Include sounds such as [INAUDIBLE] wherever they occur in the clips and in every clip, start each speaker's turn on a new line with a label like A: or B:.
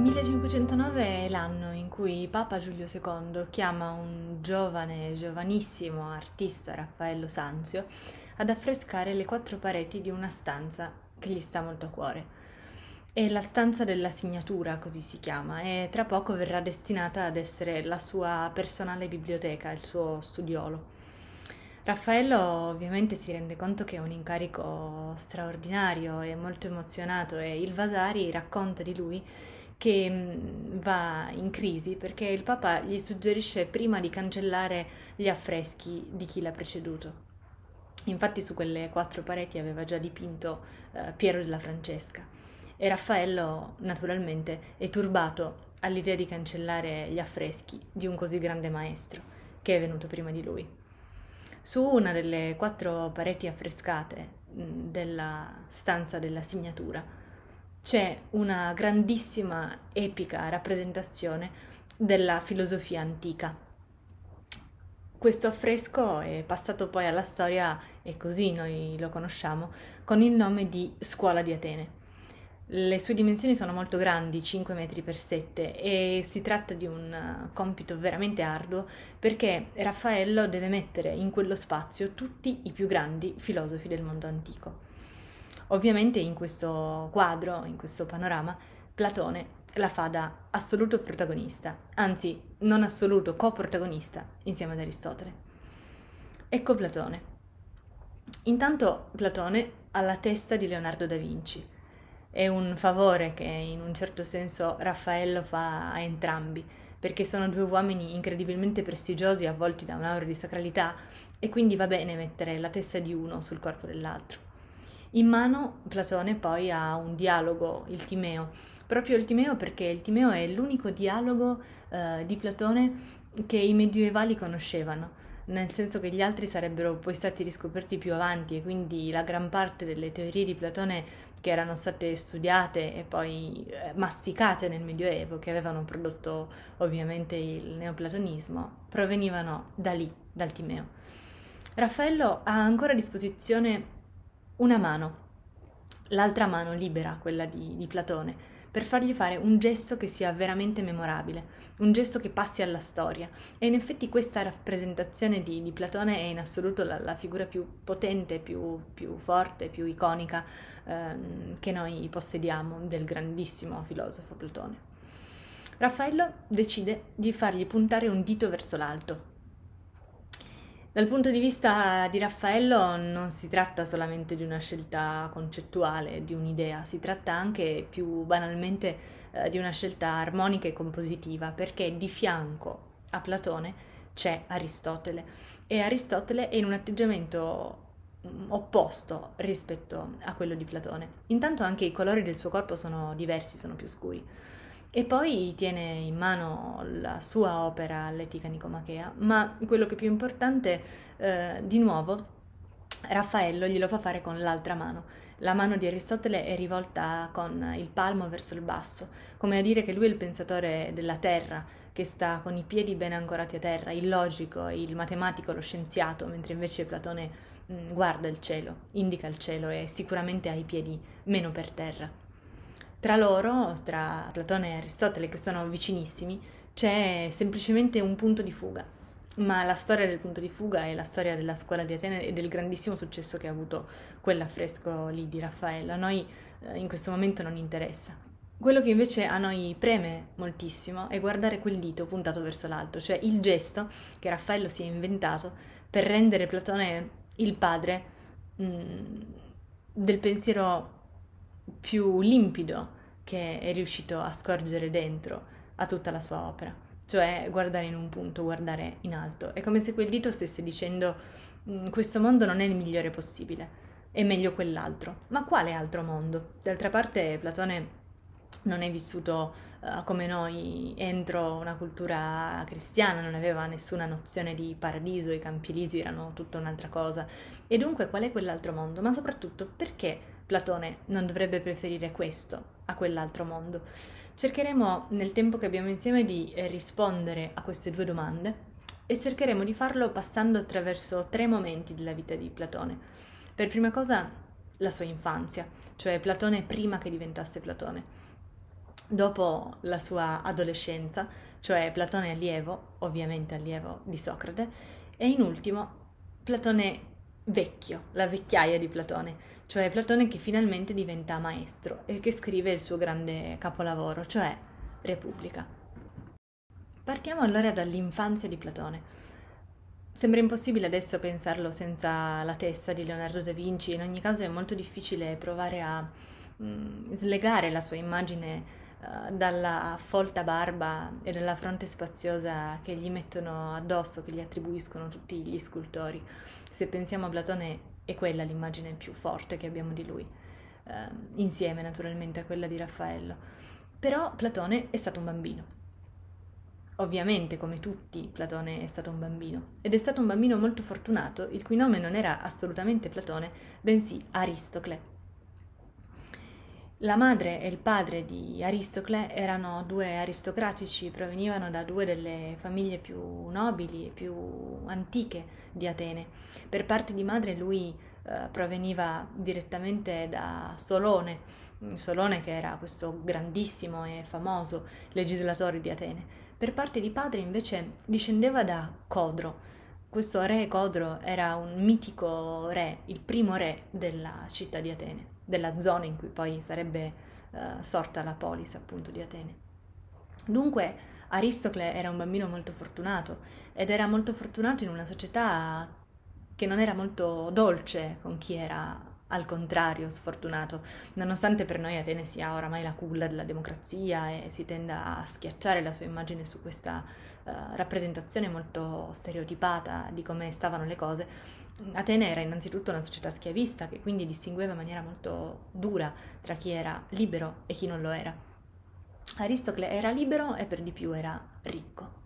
A: 1509 è l'anno in cui Papa Giulio II chiama un giovane, giovanissimo artista Raffaello Sanzio ad affrescare le quattro pareti di una stanza che gli sta molto a cuore. È la stanza della signatura, così si chiama, e tra poco verrà destinata ad essere la sua personale biblioteca, il suo studiolo. Raffaello ovviamente si rende conto che è un incarico straordinario e molto emozionato e il Vasari racconta di lui che va in crisi perché il Papa gli suggerisce prima di cancellare gli affreschi di chi l'ha preceduto. Infatti su quelle quattro pareti aveva già dipinto eh, Piero della Francesca e Raffaello naturalmente è turbato all'idea di cancellare gli affreschi di un così grande maestro che è venuto prima di lui. Su una delle quattro pareti affrescate mh, della stanza della signatura c'è una grandissima epica rappresentazione della filosofia antica. Questo affresco è passato poi alla storia, e così noi lo conosciamo, con il nome di Scuola di Atene. Le sue dimensioni sono molto grandi, 5 metri per 7, e si tratta di un uh, compito veramente arduo perché Raffaello deve mettere in quello spazio tutti i più grandi filosofi del mondo antico. Ovviamente in questo quadro, in questo panorama, Platone la fa da assoluto protagonista, anzi non assoluto coprotagonista insieme ad Aristotele. Ecco Platone. Intanto Platone ha la testa di Leonardo da Vinci. È un favore che in un certo senso Raffaello fa a entrambi, perché sono due uomini incredibilmente prestigiosi avvolti da un'aura di sacralità e quindi va bene mettere la testa di uno sul corpo dell'altro. In mano Platone poi ha un dialogo, il Timeo, proprio il Timeo perché il Timeo è l'unico dialogo eh, di Platone che i medievali conoscevano nel senso che gli altri sarebbero poi stati riscoperti più avanti e quindi la gran parte delle teorie di Platone che erano state studiate e poi eh, masticate nel Medioevo, che avevano prodotto ovviamente il neoplatonismo, provenivano da lì, dal Timeo. Raffaello ha ancora a disposizione una mano, l'altra mano libera, quella di, di Platone, per fargli fare un gesto che sia veramente memorabile, un gesto che passi alla storia. E in effetti questa rappresentazione di, di Platone è in assoluto la, la figura più potente, più, più forte, più iconica ehm, che noi possediamo del grandissimo filosofo Platone. Raffaello decide di fargli puntare un dito verso l'alto, dal punto di vista di Raffaello non si tratta solamente di una scelta concettuale, di un'idea, si tratta anche più banalmente eh, di una scelta armonica e compositiva, perché di fianco a Platone c'è Aristotele e Aristotele è in un atteggiamento mm, opposto rispetto a quello di Platone. Intanto anche i colori del suo corpo sono diversi, sono più scuri. E poi tiene in mano la sua opera, l'Etica Nicomachea, ma quello che è più importante, eh, di nuovo, Raffaello glielo fa fare con l'altra mano. La mano di Aristotele è rivolta con il palmo verso il basso, come a dire che lui è il pensatore della terra, che sta con i piedi ben ancorati a terra, il logico, il matematico, lo scienziato, mentre invece Platone mh, mm, guarda il cielo, indica il cielo e sicuramente ha i piedi meno per terra. Tra loro, tra Platone e Aristotele, che sono vicinissimi, c'è semplicemente un punto di fuga. Ma la storia del punto di fuga è la storia della scuola di Atene e del grandissimo successo che ha avuto quell'affresco lì di Raffaello. A noi eh, in questo momento non interessa. Quello che invece a noi preme moltissimo è guardare quel dito puntato verso l'alto, cioè il gesto che Raffaello si è inventato per rendere Platone il padre mh, mm, del pensiero più limpido che è riuscito a scorgere dentro a tutta la sua opera, cioè guardare in un punto, guardare in alto. È come se quel dito stesse dicendo mm, questo mondo non è il migliore possibile, è meglio quell'altro. Ma quale altro mondo? D'altra parte Platone non è vissuto uh, come noi entro una cultura cristiana, non aveva nessuna nozione di paradiso, i campi elisi erano tutta un'altra cosa. E dunque qual è quell'altro mondo? Ma soprattutto perché Platone non dovrebbe preferire questo a quell'altro mondo. Cercheremo nel tempo che abbiamo insieme di eh, rispondere a queste due domande e cercheremo di farlo passando attraverso tre momenti della vita di Platone. Per prima cosa la sua infanzia, cioè Platone prima che diventasse Platone. Dopo la sua adolescenza, cioè Platone allievo, ovviamente allievo di Socrate, e in ultimo Platone vecchio, la vecchiaia di Platone, cioè Platone che finalmente diventa maestro e che scrive il suo grande capolavoro, cioè Repubblica. Partiamo allora dall'infanzia di Platone. Sembra impossibile adesso pensarlo senza la testa di Leonardo da Vinci, in ogni caso è molto difficile provare a mh, mm, slegare la sua immagine eh, dalla folta barba e dalla fronte spaziosa che gli mettono addosso, che gli attribuiscono tutti gli scultori. Se pensiamo a Platone è quella l'immagine più forte che abbiamo di lui, eh, insieme naturalmente a quella di Raffaello. Però Platone è stato un bambino. Ovviamente, come tutti, Platone è stato un bambino, ed è stato un bambino molto fortunato, il cui nome non era assolutamente Platone, bensì Aristocle. La madre e il padre di Aristocle erano due aristocratici, provenivano da due delle famiglie più nobili e più antiche di Atene. Per parte di madre lui eh, proveniva direttamente da Solone, mm, Solone che era questo grandissimo e famoso legislatore di Atene. Per parte di padre invece discendeva da Codro. Questo re Codro era un mitico re, il primo re della città di Atene della zona in cui poi sarebbe uh, sorta la polis appunto di Atene. Dunque Aristocle era un bambino molto fortunato ed era molto fortunato in una società che non era molto dolce con chi era al contrario sfortunato, nonostante per noi Atene sia oramai la culla della democrazia e si tenda a schiacciare la sua immagine su questa uh, rappresentazione molto stereotipata di come stavano le cose, Atene era innanzitutto una società schiavista che quindi distingueva in maniera molto dura tra chi era libero e chi non lo era. Aristocle era libero e per di più era ricco.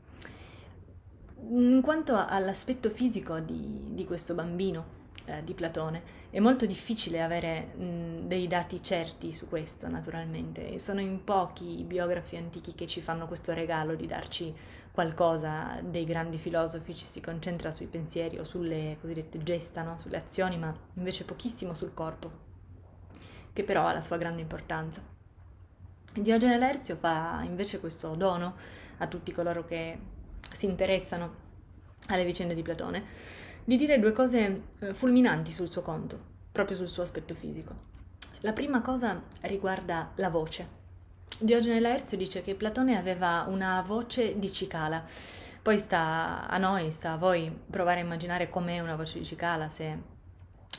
A: In quanto all'aspetto fisico di, di questo bambino eh, di Platone, è molto difficile avere mh, dei dati certi su questo, naturalmente, e sono in pochi i biografi antichi che ci fanno questo regalo di darci qualcosa dei grandi filosofi, ci si concentra sui pensieri o sulle cosiddette gesta, no? sulle azioni, ma invece pochissimo sul corpo, che però ha la sua grande importanza. Diogene Lerzio fa invece questo dono a tutti coloro che si interessano alle vicende di Platone, di dire due cose eh, fulminanti sul suo conto, proprio sul suo aspetto fisico. La prima cosa riguarda la voce. Diogene Laerzio dice che Platone aveva una voce di cicala. Poi sta a noi, sta a voi provare a immaginare com'è una voce di cicala, se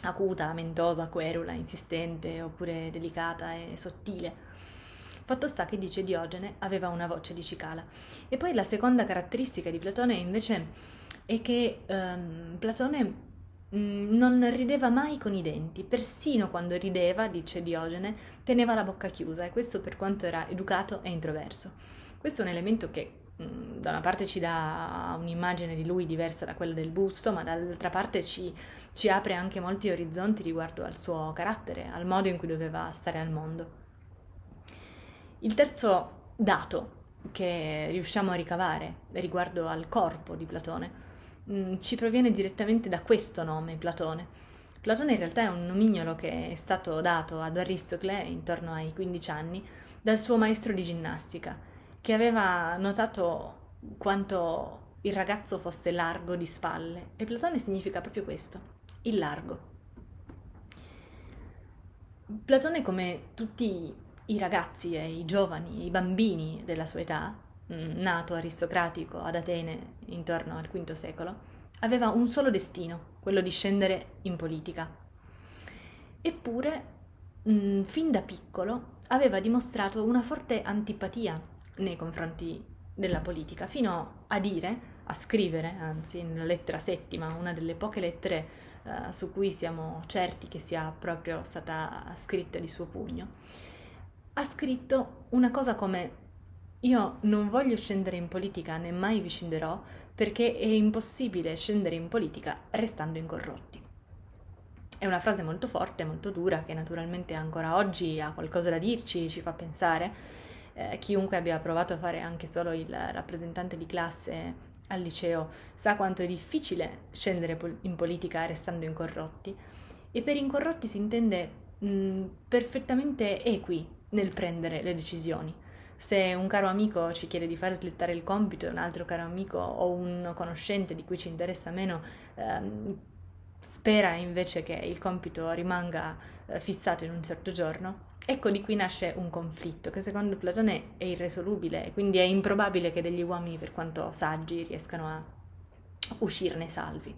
A: acuta, lamentosa, querula, insistente oppure delicata e sottile. Fatto sta che dice Diogene aveva una voce di cicala. E poi la seconda caratteristica di Platone invece è che ehm, Platone Mm, non rideva mai con i denti, persino quando rideva, dice Diogene, teneva la bocca chiusa e questo per quanto era educato e introverso. Questo è un elemento che mm, da una parte ci dà un'immagine di lui diversa da quella del busto, ma dall'altra parte ci, ci apre anche molti orizzonti riguardo al suo carattere, al modo in cui doveva stare al mondo. Il terzo dato che riusciamo a ricavare riguardo al corpo di Platone è Mm, ci proviene direttamente da questo nome, Platone. Platone in realtà è un nomignolo che è stato dato ad Aristocle intorno ai 15 anni dal suo maestro di ginnastica, che aveva notato quanto il ragazzo fosse largo di spalle e Platone significa proprio questo, il largo. Platone, come tutti i ragazzi e i giovani, i bambini della sua età, Mm, nato aristocratico ad Atene intorno al V secolo, aveva un solo destino, quello di scendere in politica. Eppure, mh, mm, fin da piccolo, aveva dimostrato una forte antipatia nei confronti della politica, fino a dire, a scrivere, anzi, nella lettera settima, una delle poche lettere uh, su cui siamo certi che sia proprio stata scritta di suo pugno, ha scritto una cosa come io non voglio scendere in politica, né mai vi scenderò, perché è impossibile scendere in politica restando incorrotti. È una frase molto forte, molto dura, che naturalmente ancora oggi ha qualcosa da dirci, ci fa pensare. Eh, chiunque abbia provato a fare anche solo il rappresentante di classe al liceo sa quanto è difficile scendere in politica restando incorrotti. E per incorrotti si intende mh, mm, perfettamente equi nel prendere le decisioni se un caro amico ci chiede di far slittare il compito, un altro caro amico o un conoscente di cui ci interessa meno ehm, spera invece che il compito rimanga eh, fissato in un certo giorno, Ecco di qui nasce un conflitto che secondo Platone è irresolubile, quindi è improbabile che degli uomini, per quanto saggi, riescano a uscirne salvi.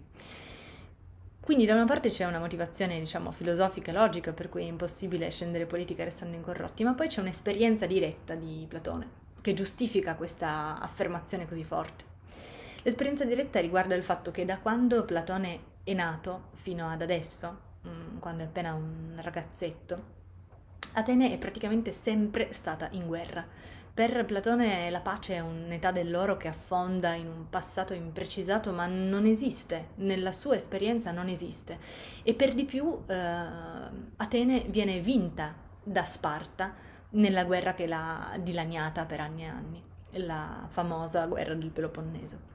A: Quindi da una parte c'è una motivazione, diciamo, filosofica e logica per cui è impossibile scendere politica restando incorrotti, ma poi c'è un'esperienza diretta di Platone che giustifica questa affermazione così forte. L'esperienza diretta riguarda il fatto che da quando Platone è nato fino ad adesso, mm, quando è appena un ragazzetto, Atene è praticamente sempre stata in guerra per Platone la pace è un'età dell'oro che affonda in un passato imprecisato, ma non esiste, nella sua esperienza non esiste. E per di più eh, Atene viene vinta da Sparta nella guerra che l'ha dilaniata per anni e anni, la famosa guerra del Peloponneso.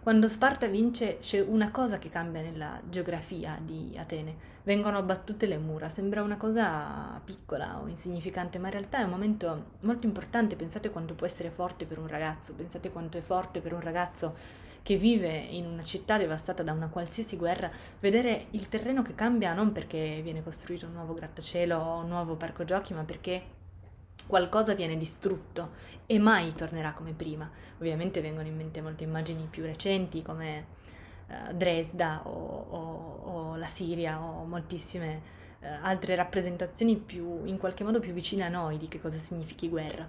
A: Quando Sparta vince c'è una cosa che cambia nella geografia di Atene, vengono abbattute le mura, sembra una cosa piccola o insignificante, ma in realtà è un momento molto importante, pensate quanto può essere forte per un ragazzo, pensate quanto è forte per un ragazzo che vive in una città devastata da una qualsiasi guerra, vedere il terreno che cambia non perché viene costruito un nuovo grattacielo o un nuovo parco giochi, ma perché qualcosa viene distrutto e mai tornerà come prima. Ovviamente vengono in mente molte immagini più recenti come uh, Dresda o, o, o, la Siria o moltissime uh, altre rappresentazioni più, in qualche modo più vicine a noi di che cosa significhi guerra.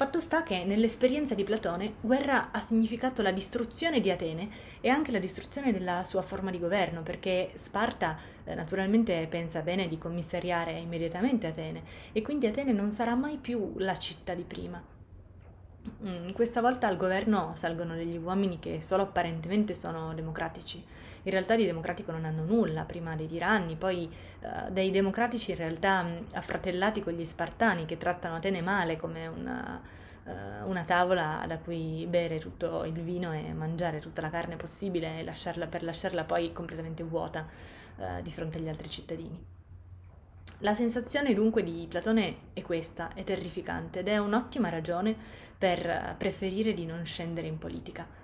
A: Fatto sta che nell'esperienza di Platone guerra ha significato la distruzione di Atene e anche la distruzione della sua forma di governo, perché Sparta eh, naturalmente pensa bene di commissariare immediatamente Atene e quindi Atene non sarà mai più la città di prima. Mm, questa volta al governo salgono degli uomini che solo apparentemente sono democratici in realtà di democratico non hanno nulla, prima dei tiranni, poi eh, dei democratici in realtà mm, affratellati con gli spartani che trattano Atene male come una, eh, una tavola da cui bere tutto il vino e mangiare tutta la carne possibile lasciarla, per lasciarla poi completamente vuota eh, di fronte agli altri cittadini. La sensazione dunque di Platone è questa, è terrificante ed è un'ottima ragione per preferire di non scendere in politica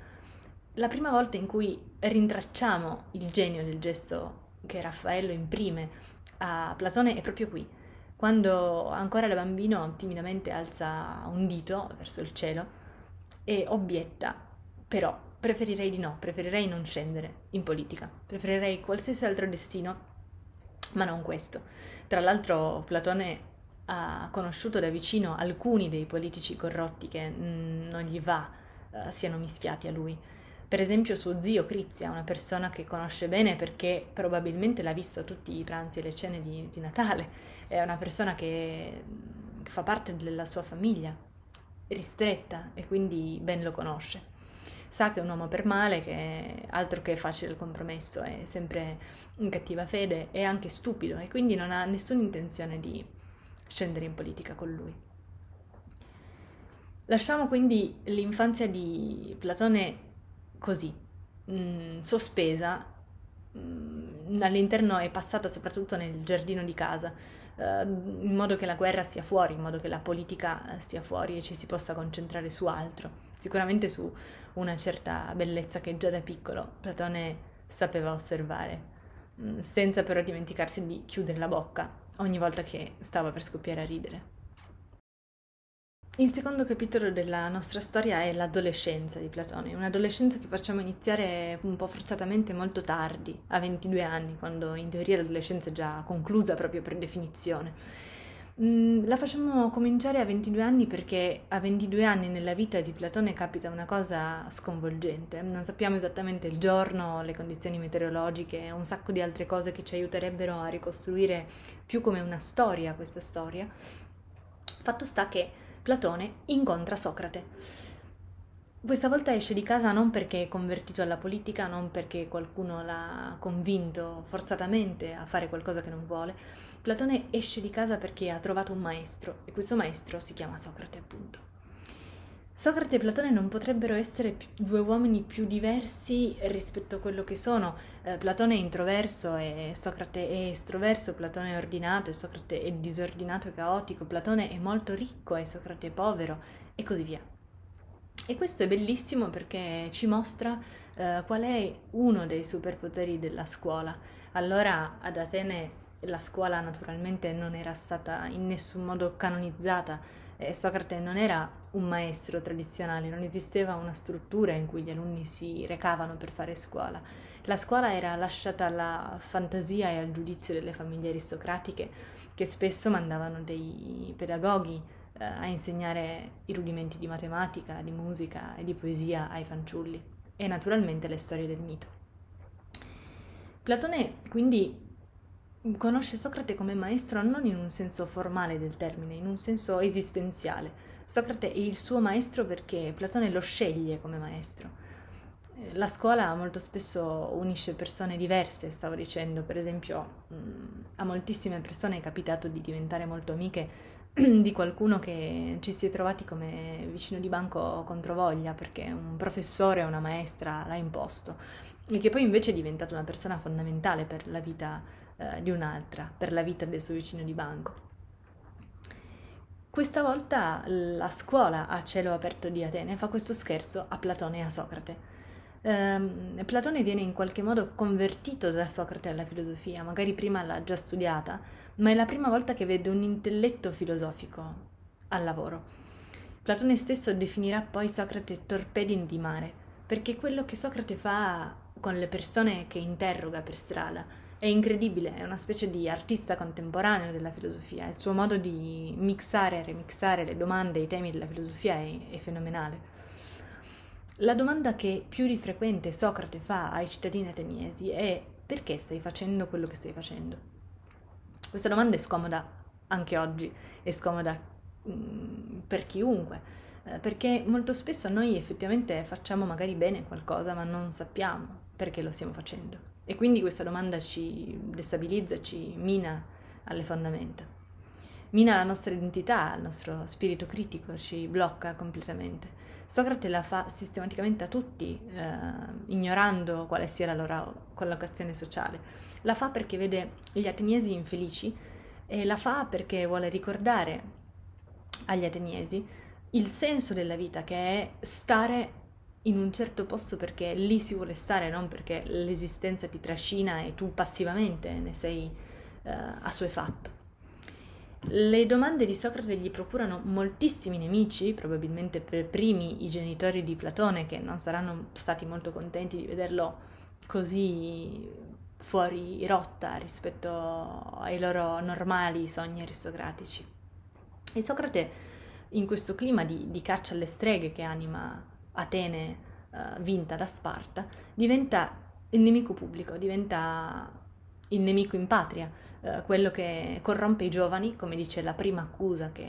A: la prima volta in cui rintracciamo il genio del gesto che Raffaello imprime a Platone è proprio qui, quando ancora da bambino timidamente alza un dito verso il cielo e obietta, però preferirei di no, preferirei non scendere in politica, preferirei qualsiasi altro destino, ma non questo. Tra l'altro Platone ha conosciuto da vicino alcuni dei politici corrotti che mm, non gli va eh, siano mischiati a lui per esempio suo zio Crizia, una persona che conosce bene perché probabilmente l'ha visto tutti i pranzi e le cene di, di Natale, è una persona che, che fa parte della sua famiglia, ristretta e quindi ben lo conosce sa che è un uomo per male, che altro che facile il compromesso, è sempre in cattiva fede, è anche stupido e quindi non ha nessuna intenzione di scendere in politica con lui. Lasciamo quindi l'infanzia di Platone così, mh, mm, sospesa mh, mm, all'interno e passata soprattutto nel giardino di casa, uh, in modo che la guerra stia fuori, in modo che la politica eh, stia fuori e ci si possa concentrare su altro, sicuramente su una certa bellezza che già da piccolo Platone sapeva osservare, mh, mm, senza però dimenticarsi di chiudere la bocca ogni volta che stava per scoppiare a ridere. Il secondo capitolo della nostra storia è l'adolescenza di Platone, un'adolescenza che facciamo iniziare un po' forzatamente molto tardi, a 22 anni, quando in teoria l'adolescenza è già conclusa proprio per definizione. Mm, la facciamo cominciare a 22 anni perché a 22 anni nella vita di Platone capita una cosa sconvolgente, non sappiamo esattamente il giorno, le condizioni meteorologiche, un sacco di altre cose che ci aiuterebbero a ricostruire più come una storia questa storia. Fatto sta che Platone incontra Socrate. Questa volta esce di casa non perché è convertito alla politica, non perché qualcuno l'ha convinto forzatamente a fare qualcosa che non vuole. Platone esce di casa perché ha trovato un maestro e questo maestro si chiama Socrate appunto. Socrate e Platone non potrebbero essere due uomini più diversi rispetto a quello che sono. Eh, Platone è introverso e Socrate è estroverso, Platone è ordinato e Socrate è disordinato e caotico, Platone è molto ricco e Socrate è povero e così via. E questo è bellissimo perché ci mostra eh, qual è uno dei superpoteri della scuola. Allora ad Atene la scuola naturalmente non era stata in nessun modo canonizzata eh, Socrate non era un maestro tradizionale, non esisteva una struttura in cui gli alunni si recavano per fare scuola. La scuola era lasciata alla fantasia e al giudizio delle famiglie aristocratiche che spesso mandavano dei pedagoghi eh, a insegnare i rudimenti di matematica, di musica e di poesia ai fanciulli e naturalmente le storie del mito. Platone quindi conosce Socrate come maestro non in un senso formale del termine, in un senso esistenziale. Socrate è il suo maestro perché Platone lo sceglie come maestro. Eh, la scuola molto spesso unisce persone diverse, stavo dicendo, per esempio mm, a moltissime persone è capitato di diventare molto amiche [CLEARS THROAT] di qualcuno che ci si è trovati come vicino di banco controvoglia perché un professore o una maestra l'ha imposto e che poi invece è diventata una persona fondamentale per la vita eh, di un'altra per la vita del suo vicino di banco. Questa volta la scuola a cielo aperto di Atene fa questo scherzo a Platone e a Socrate. Um, Platone viene in qualche modo convertito da Socrate alla filosofia, magari prima l'ha già studiata, ma è la prima volta che vede un intelletto filosofico al lavoro. Platone stesso definirà poi Socrate torpedine di mare, perché quello che Socrate fa con le persone che interroga per strada, è incredibile, è una specie di artista contemporaneo della filosofia, il suo modo di mixare e remixare le domande e i temi della filosofia è, è fenomenale. La domanda che più di frequente Socrate fa ai cittadini ateniesi è perché stai facendo quello che stai facendo? Questa domanda è scomoda anche oggi, è scomoda mh, mm, per chiunque, eh, perché molto spesso noi effettivamente facciamo magari bene qualcosa ma non sappiamo perché lo stiamo facendo. E quindi questa domanda ci destabilizza, ci mina alle fondamenta. Mina la nostra identità, il nostro spirito critico, ci blocca completamente. Socrate la fa sistematicamente a tutti, eh, ignorando quale sia la loro collocazione sociale. La fa perché vede gli ateniesi infelici e la fa perché vuole ricordare agli ateniesi il senso della vita che è stare in un certo posto perché lì si vuole stare, non perché l'esistenza ti trascina e tu passivamente ne sei eh, assuefatto. Le domande di Socrate gli procurano moltissimi nemici, probabilmente per primi i genitori di Platone che non saranno stati molto contenti di vederlo così fuori rotta rispetto ai loro normali sogni aristocratici. E Socrate in questo clima di, di caccia alle streghe che anima Atene uh, vinta da Sparta, diventa il nemico pubblico, diventa il nemico in patria, uh, quello che corrompe i giovani, come dice la prima accusa che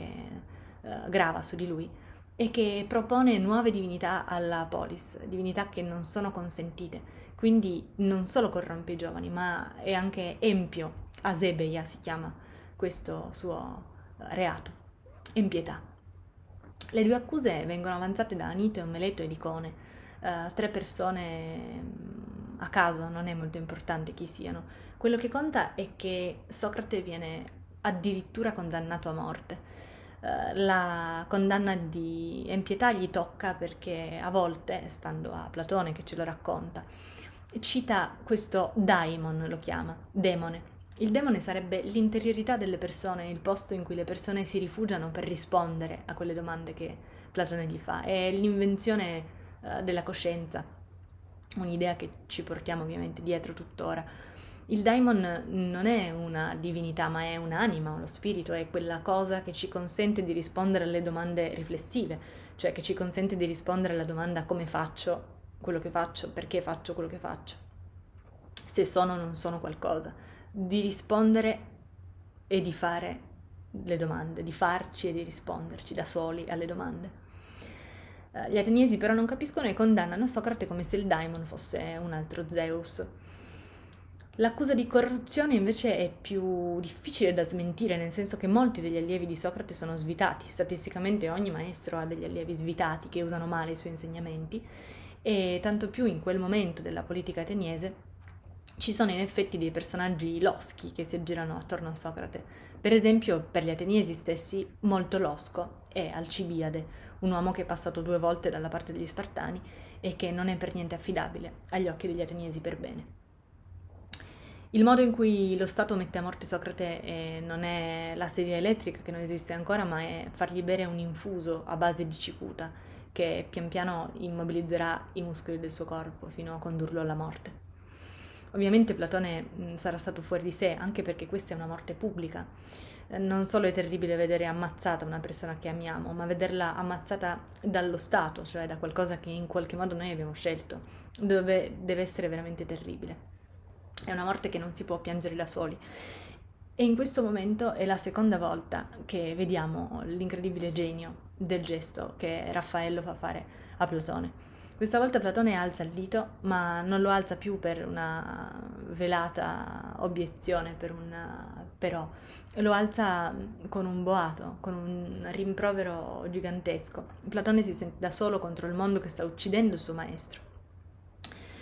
A: eh, grava su di lui, e che propone nuove divinità alla polis, divinità che non sono consentite, quindi non solo corrompe i giovani, ma è anche empio, asebeia si chiama questo suo reato, empietà. Le due accuse vengono avanzate da Anito e Omeletto e Dicone, uh, eh, tre persone mm, a caso, non è molto importante chi siano. Quello che conta è che Socrate viene addirittura condannato a morte eh, la condanna di empietà gli tocca perché a volte, stando a Platone che ce lo racconta, cita questo daimon, lo chiama, demone, il demone sarebbe l'interiorità delle persone, il posto in cui le persone si rifugiano per rispondere a quelle domande che Platone gli fa, è l'invenzione uh, della coscienza, un'idea che ci portiamo ovviamente dietro tuttora. Il daimon non è una divinità, ma è un'anima, uno spirito, è quella cosa che ci consente di rispondere alle domande riflessive, cioè che ci consente di rispondere alla domanda come faccio quello che faccio, perché faccio quello che faccio, se sono o non sono qualcosa di rispondere e di fare le domande, di farci e di risponderci da soli alle domande. Eh, gli ateniesi però non capiscono e condannano Socrate come se il daimon fosse un altro Zeus. L'accusa di corruzione invece è più difficile da smentire, nel senso che molti degli allievi di Socrate sono svitati. Statisticamente ogni maestro ha degli allievi svitati che usano male i suoi insegnamenti e tanto più in quel momento della politica ateniese ci sono in effetti dei personaggi loschi che si aggirano attorno a Socrate. Per esempio, per gli ateniesi stessi, molto losco è Alcibiade, un uomo che è passato due volte dalla parte degli Spartani e che non è per niente affidabile agli occhi degli ateniesi per bene. Il modo in cui lo Stato mette a morte Socrate eh, non è la sedia elettrica che non esiste ancora, ma è fargli bere un infuso a base di cicuta che pian piano immobilizzerà i muscoli del suo corpo fino a condurlo alla morte. Ovviamente Platone mm, sarà stato fuori di sé, anche perché questa è una morte pubblica. Eh, non solo è terribile vedere ammazzata una persona che amiamo, ma vederla ammazzata dallo Stato, cioè da qualcosa che in qualche modo noi abbiamo scelto, dove deve essere veramente terribile. È una morte che non si può piangere da soli. E in questo momento è la seconda volta che vediamo l'incredibile genio del gesto che Raffaello fa fare a Platone. Questa volta Platone alza il dito, ma non lo alza più per una velata obiezione, per un però lo alza con un boato, con un rimprovero gigantesco. Platone si sente da solo contro il mondo che sta uccidendo il suo maestro.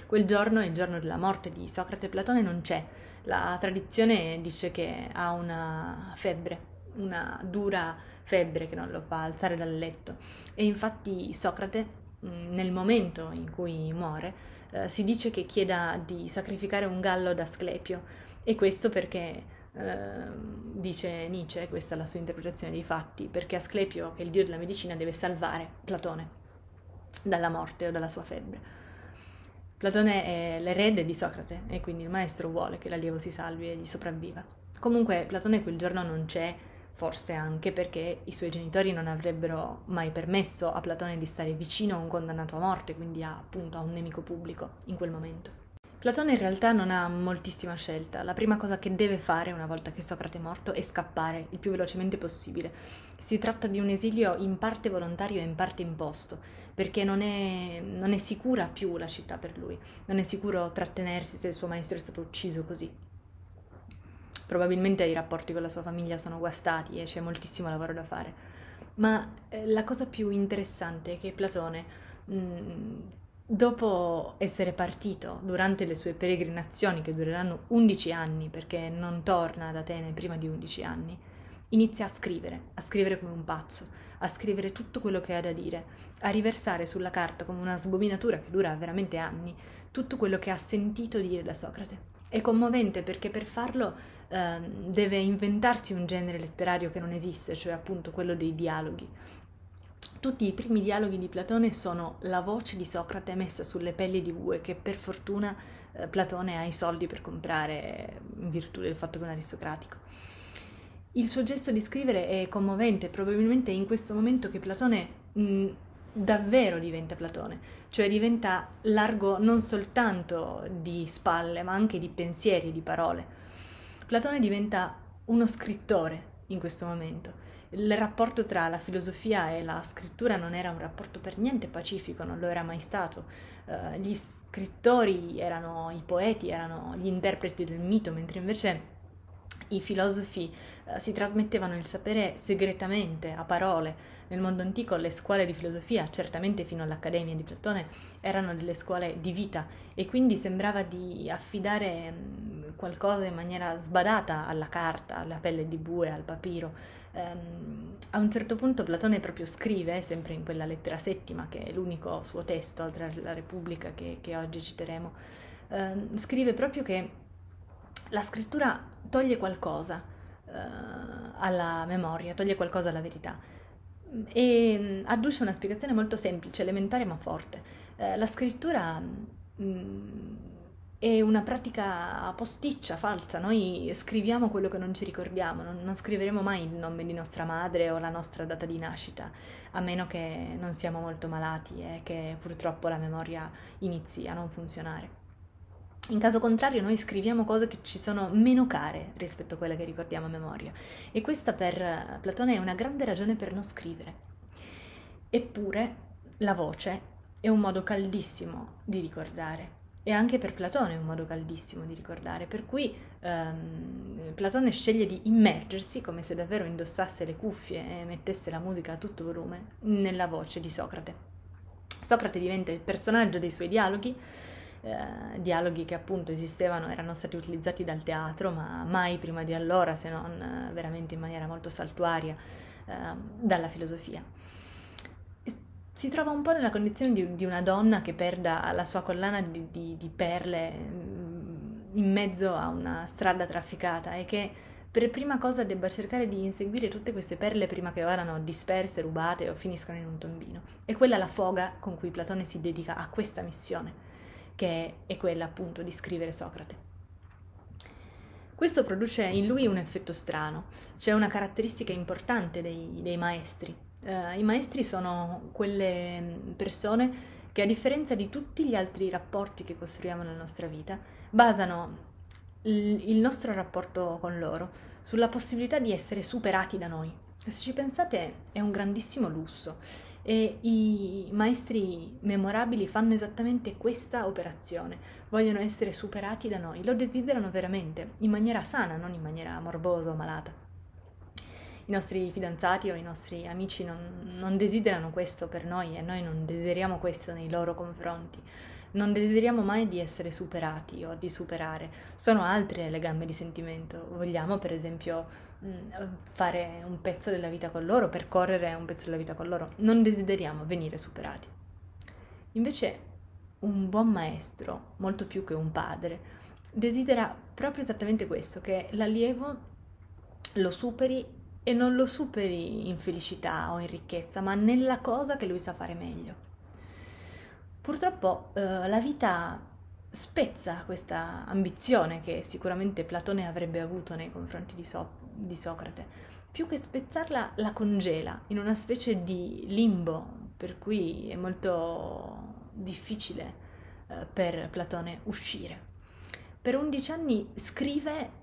A: Quel giorno il giorno della morte di Socrate, Platone non c'è. La tradizione dice che ha una febbre, una dura febbre che non lo fa alzare dal letto. E infatti Socrate Mm, nel momento in cui muore, eh, si dice che chieda di sacrificare un gallo ad Asclepio e questo perché Uh, dice Nietzsche, questa è la sua interpretazione dei fatti, perché Asclepio, che è il dio della medicina, deve salvare Platone dalla morte o dalla sua febbre. Platone è l'erede di Socrate e quindi il maestro vuole che l'allievo si salvi e gli sopravviva. Comunque Platone quel giorno non c'è forse anche perché i suoi genitori non avrebbero mai permesso a Platone di stare vicino a un condannato a morte, quindi a, appunto a un nemico pubblico in quel momento. Platone in realtà non ha moltissima scelta, la prima cosa che deve fare una volta che Socrate è morto è scappare il più velocemente possibile. Si tratta di un esilio in parte volontario e in parte imposto, perché non è, non è sicura più la città per lui, non è sicuro trattenersi se il suo maestro è stato ucciso così probabilmente i rapporti con la sua famiglia sono guastati e c'è moltissimo lavoro da fare. Ma eh, la cosa più interessante è che Platone, mh, mm, dopo essere partito durante le sue peregrinazioni, che dureranno 11 anni, perché non torna ad Atene prima di 11 anni, inizia a scrivere, a scrivere come un pazzo, a scrivere tutto quello che ha da dire, a riversare sulla carta come una sbominatura che dura veramente anni, tutto quello che ha sentito dire da Socrate. È commovente perché per farlo Ehm, deve inventarsi un genere letterario che non esiste, cioè appunto quello dei dialoghi. Tutti i primi dialoghi di Platone sono la voce di Socrate messa sulle pelli di bue che per fortuna eh, Platone ha i soldi per comprare in virtù del fatto che è un aristocratico. Il suo gesto di scrivere è commovente, probabilmente è in questo momento che Platone mh, davvero diventa Platone, cioè diventa largo non soltanto di spalle, ma anche di pensieri, di parole. Platone diventa uno scrittore in questo momento. Il rapporto tra la filosofia e la scrittura non era un rapporto per niente pacifico, non lo era mai stato. Uh, gli scrittori erano i poeti, erano gli interpreti del mito, mentre invece i filosofi eh, si trasmettevano il sapere segretamente, a parole. Nel mondo antico le scuole di filosofia, certamente fino all'Accademia di Platone, erano delle scuole di vita e quindi sembrava di affidare mm, qualcosa in maniera sbadata alla carta, alla pelle di bue, al papiro. Um, a un certo punto Platone proprio scrive, sempre in quella lettera settima, che è l'unico suo testo, oltre alla Repubblica che, che oggi citeremo, um, scrive proprio che la scrittura toglie qualcosa eh, alla memoria, toglie qualcosa alla verità e mm, adduce una spiegazione molto semplice, elementare ma forte. Eh, la scrittura mh, mm, è una pratica posticcia, falsa, noi scriviamo quello che non ci ricordiamo, non, non, scriveremo mai il nome di nostra madre o la nostra data di nascita, a meno che non siamo molto malati e che purtroppo la memoria inizi a non funzionare. In caso contrario noi scriviamo cose che ci sono meno care rispetto a quelle che ricordiamo a memoria e questa per eh, Platone è una grande ragione per non scrivere. Eppure la voce è un modo caldissimo di ricordare e anche per Platone è un modo caldissimo di ricordare, per cui ehm, Platone sceglie di immergersi, come se davvero indossasse le cuffie e mettesse la musica a tutto volume, nella voce di Socrate. Socrate diventa il personaggio dei suoi dialoghi eh, dialoghi che appunto esistevano, erano stati utilizzati dal teatro, ma mai prima di allora, se non eh, veramente in maniera molto saltuaria, eh, dalla filosofia. Si trova un po' nella condizione di, di una donna che perda la sua collana di, di, di perle mm, in mezzo a una strada trafficata e che per prima cosa debba cercare di inseguire tutte queste perle prima che vadano disperse, rubate o finiscano in un tombino. E quella è la foga con cui Platone si dedica a questa missione che è quella appunto di scrivere Socrate. Questo produce in lui un effetto strano, c'è una caratteristica importante dei, dei maestri. Uh, I maestri sono quelle persone che a differenza di tutti gli altri rapporti che costruiamo nella nostra vita, basano il nostro rapporto con loro sulla possibilità di essere superati da noi. Se ci pensate è un grandissimo lusso e i maestri memorabili fanno esattamente questa operazione, vogliono essere superati da noi, lo desiderano veramente, in maniera sana, non in maniera morbosa o malata. I nostri fidanzati o i nostri amici non, non desiderano questo per noi e noi non desideriamo questo nei loro confronti. Non desideriamo mai di essere superati o di superare. Sono altre le gambe di sentimento. Vogliamo, per esempio, Mm, fare un pezzo della vita con loro, percorrere un pezzo della vita con loro. Non desideriamo venire superati. Invece un buon maestro, molto più che un padre, desidera proprio esattamente questo, che l'allievo lo superi e non lo superi in felicità o in ricchezza, ma nella cosa che lui sa fare meglio. Purtroppo eh, la vita spezza questa ambizione che sicuramente Platone avrebbe avuto nei confronti di, so- di Socrate, più che spezzarla la congela in una specie di limbo, per cui è molto difficile eh, per Platone uscire. Per 11 anni scrive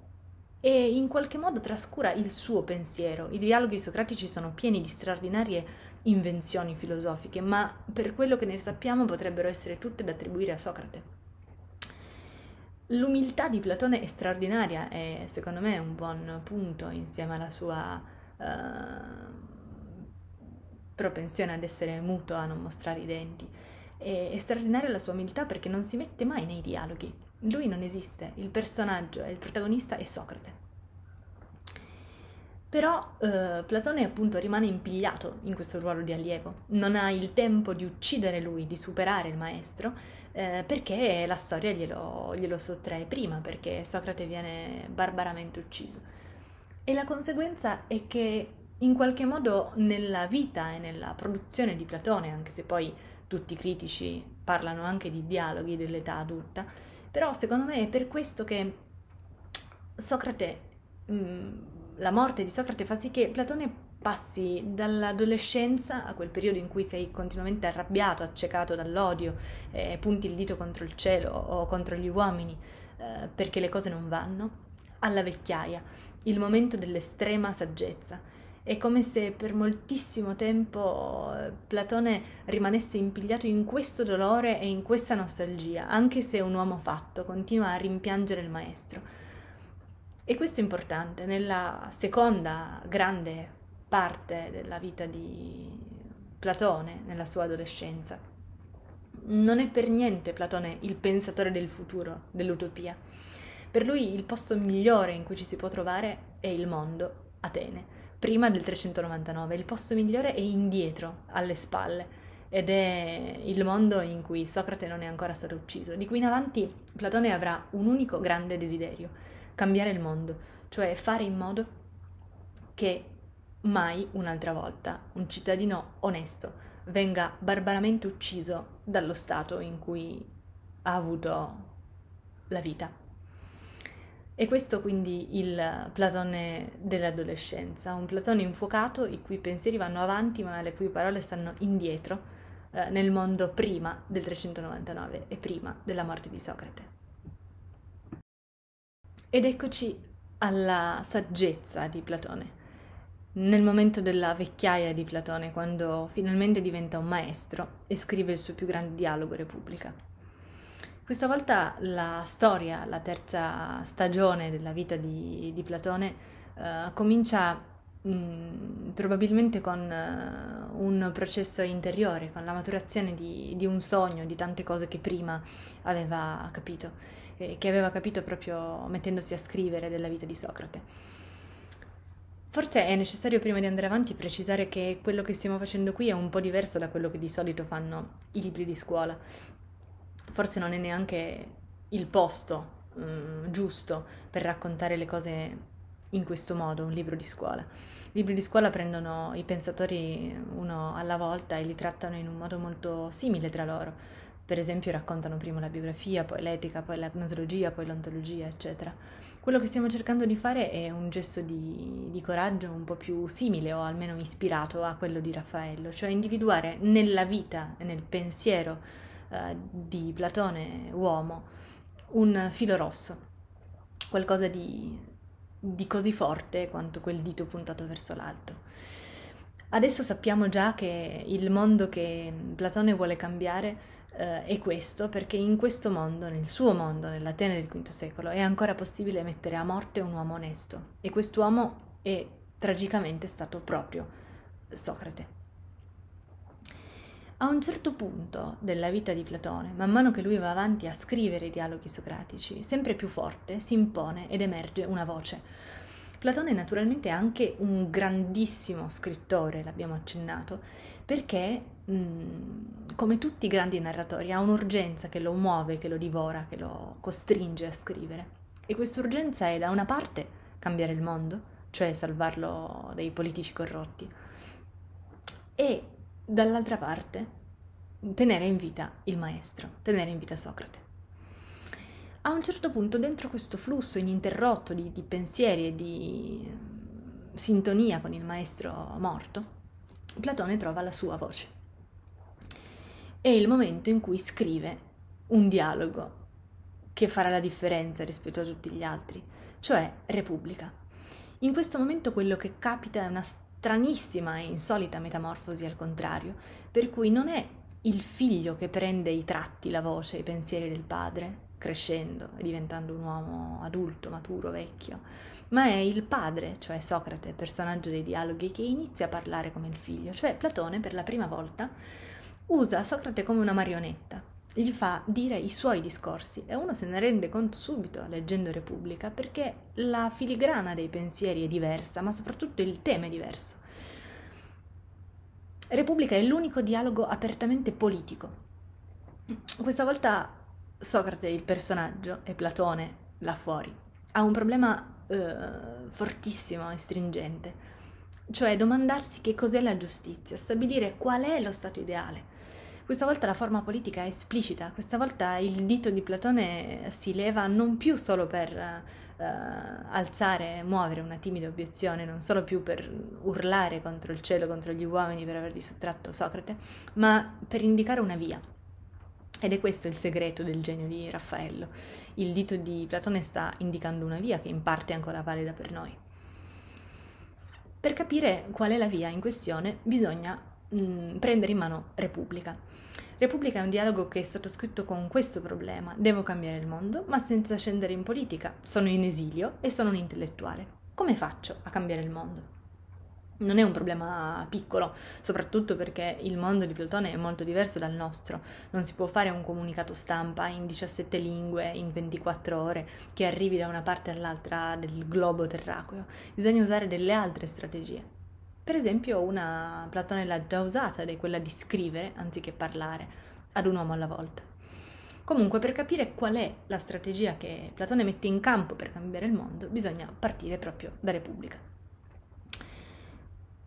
A: e in qualche modo trascura il suo pensiero. I dialoghi socratici sono pieni di straordinarie invenzioni filosofiche, ma per quello che ne sappiamo potrebbero essere tutte da attribuire a Socrate l'umiltà di Platone è straordinaria e secondo me è un buon punto insieme alla sua uh, propensione ad essere muto, a non mostrare i denti. è straordinaria la sua umiltà perché non si mette mai nei dialoghi. Lui non esiste, il personaggio, il protagonista è Socrate. Però eh, Platone appunto rimane impigliato in questo ruolo di allievo, non ha il tempo di uccidere lui, di superare il maestro, eh, perché la storia glielo, glielo sottrae prima, perché Socrate viene barbaramente ucciso. E la conseguenza è che in qualche modo nella vita e nella produzione di Platone, anche se poi tutti i critici parlano anche di dialoghi dell'età adulta, però secondo me è per questo che Socrate, mh, mm, la morte di Socrate fa sì che Platone passi dall'adolescenza a quel periodo in cui sei continuamente arrabbiato, accecato dall'odio, eh, punti il dito contro il cielo o contro gli uomini eh, perché le cose non vanno, alla vecchiaia, il momento dell'estrema saggezza. È come se per moltissimo tempo eh, Platone rimanesse impigliato in questo dolore e in questa nostalgia, anche se un uomo fatto, continua a rimpiangere il maestro. E questo è importante nella seconda grande parte della vita di Platone nella sua adolescenza. Non è per niente Platone il pensatore del futuro, dell'utopia. Per lui il posto migliore in cui ci si può trovare è il mondo, Atene, prima del 399. Il posto migliore è indietro, alle spalle, ed è il mondo in cui Socrate non è ancora stato ucciso. Di qui in avanti Platone avrà un unico grande desiderio, cambiare il mondo, cioè fare in modo che mai un'altra volta un cittadino onesto venga barbaramente ucciso dallo Stato in cui ha avuto la vita. E questo quindi il Platone dell'adolescenza, un Platone infuocato i cui pensieri vanno avanti ma le cui parole stanno indietro eh, nel mondo prima del 399 e prima della morte di Socrate. Ed eccoci alla saggezza di Platone nel momento della vecchiaia di Platone, quando finalmente diventa un maestro e scrive il suo più grande dialogo Repubblica. Questa volta la storia, la terza stagione della vita di, di Platone, eh, comincia mh, mm, probabilmente con uh, un processo interiore, con la maturazione di, di, un sogno, di tante cose che prima aveva capito, eh, che aveva capito proprio mettendosi a scrivere della vita di Socrate. Forse è necessario prima di andare avanti precisare che quello che stiamo facendo qui è un po' diverso da quello che di solito fanno i libri di scuola. Forse non è neanche il posto um, giusto per raccontare le cose in questo modo, un libro di scuola. I libri di scuola prendono i pensatori mm, uno alla volta e li trattano in un modo molto simile tra loro per esempio raccontano prima la biografia, poi l'etica, poi la gnosologia, poi l'ontologia, eccetera. Quello che stiamo cercando di fare è un gesto di, di coraggio un po' più simile o almeno ispirato a quello di Raffaello, cioè individuare nella vita e nel pensiero eh, di Platone uomo un filo rosso, qualcosa di, di così forte quanto quel dito puntato verso l'alto. Adesso sappiamo già che il mondo che Platone vuole cambiare eh, è questo perché in questo mondo, nel suo mondo, nell'Atene del V secolo, è ancora possibile mettere a morte un uomo onesto e quest'uomo è tragicamente stato proprio Socrate. A un certo punto della vita di Platone, man mano che lui va avanti a scrivere i dialoghi socratici, sempre più forte si impone ed emerge una voce Platone è naturalmente anche un grandissimo scrittore, l'abbiamo accennato, perché come tutti i grandi narratori ha un'urgenza che lo muove, che lo divora, che lo costringe a scrivere. E quest'urgenza è da una parte cambiare il mondo, cioè salvarlo dai politici corrotti, e dall'altra parte tenere in vita il maestro, tenere in vita Socrate a un certo punto dentro questo flusso ininterrotto di, di pensieri e di mm, sintonia con il maestro morto, Platone trova la sua voce. È il momento in cui scrive un dialogo che farà la differenza rispetto a tutti gli altri, cioè Repubblica. In questo momento quello che capita è una stranissima e insolita metamorfosi al contrario, per cui non è il figlio che prende i tratti, la voce, i pensieri del padre, crescendo e diventando un uomo adulto, maturo, vecchio, ma è il padre, cioè Socrate, personaggio dei dialoghi, che inizia a parlare come il figlio, cioè Platone per la prima volta usa Socrate come una marionetta, gli fa dire i suoi discorsi e uno se ne rende conto subito leggendo Repubblica perché la filigrana dei pensieri è diversa, ma soprattutto il tema è diverso. Repubblica è l'unico dialogo apertamente politico. Questa volta Socrate il personaggio e Platone là fuori ha un problema eh, fortissimo e stringente, cioè domandarsi che cos'è la giustizia, stabilire qual è lo stato ideale. Questa volta la forma politica è esplicita, questa volta il dito di Platone si leva non più solo per eh, alzare, muovere una timida obiezione, non solo più per urlare contro il cielo, contro gli uomini per avergli sottratto Socrate, ma per indicare una via ed è questo il segreto del genio di Raffaello. Il dito di Platone sta indicando una via che in parte è ancora valida per noi. Per capire qual è la via in questione bisogna mh, mm, prendere in mano Repubblica. Repubblica è un dialogo che è stato scritto con questo problema. Devo cambiare il mondo, ma senza scendere in politica. Sono in esilio e sono un intellettuale. Come faccio a cambiare il mondo? non è un problema piccolo, soprattutto perché il mondo di Platone è molto diverso dal nostro. Non si può fare un comunicato stampa in 17 lingue in 24 ore che arrivi da una parte all'altra del globo terracqueo. Bisogna usare delle altre strategie. Per esempio, una Platone l'ha già usata ed è quella di scrivere anziché parlare ad un uomo alla volta. Comunque, per capire qual è la strategia che Platone mette in campo per cambiare il mondo, bisogna partire proprio da Repubblica.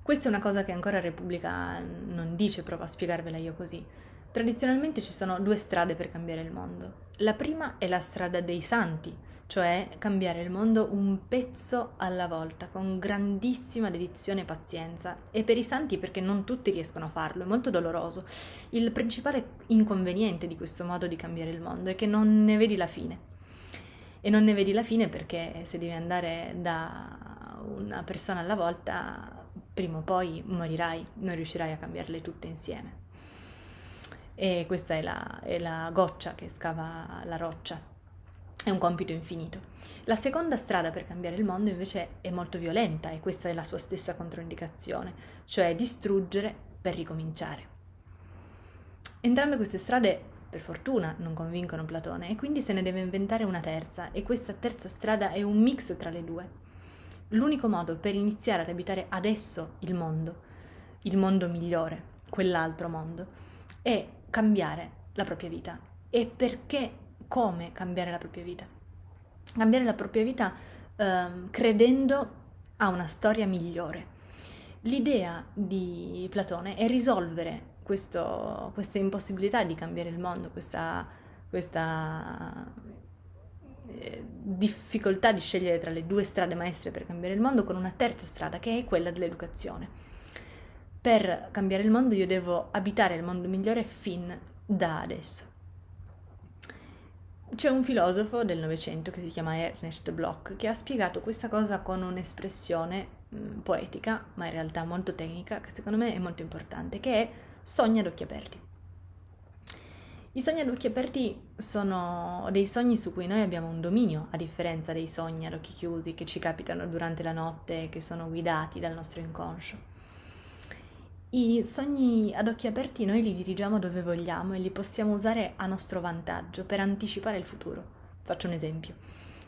A: Questa è una cosa che ancora Repubblica non dice, provo a spiegarvela io così. Tradizionalmente ci sono due strade per cambiare il mondo. La prima è la strada dei santi, cioè cambiare il mondo un pezzo alla volta, con grandissima dedizione e pazienza. E per i santi perché non tutti riescono a farlo, è molto doloroso. Il principale inconveniente di questo modo di cambiare il mondo è che non ne vedi la fine. E non ne vedi la fine perché se devi andare da una persona alla volta prima o poi morirai, non riuscirai a cambiarle tutte insieme. E questa è la, è la goccia che scava la roccia, è un compito infinito. La seconda strada per cambiare il mondo invece è molto violenta e questa è la sua stessa controindicazione, cioè distruggere per ricominciare. Entrambe queste strade, per fortuna, non convincono Platone e quindi se ne deve inventare una terza e questa terza strada è un mix tra le due l'unico modo per iniziare ad abitare adesso il mondo, il mondo migliore, quell'altro mondo, è cambiare la propria vita. E perché, come cambiare la propria vita? Cambiare la propria vita ehm, credendo a una storia migliore. L'idea di Platone è risolvere questo, questa impossibilità di cambiare il mondo, questa, questa eh, difficoltà di scegliere tra le due strade maestre per cambiare il mondo con una terza strada che è quella dell'educazione. Per cambiare il mondo io devo abitare il mondo migliore fin da adesso. C'è un filosofo del Novecento che si chiama Ernest Bloch che ha spiegato questa cosa con un'espressione mh, mm, poetica, ma in realtà molto tecnica, che secondo me è molto importante, che è sogna ad occhi aperti. I sogni ad occhi aperti sono dei sogni su cui noi abbiamo un dominio, a differenza dei sogni ad occhi chiusi che ci capitano durante la notte, e che sono guidati dal nostro inconscio. I sogni ad occhi aperti noi li dirigiamo dove vogliamo e li possiamo usare a nostro vantaggio per anticipare il futuro. Faccio un esempio.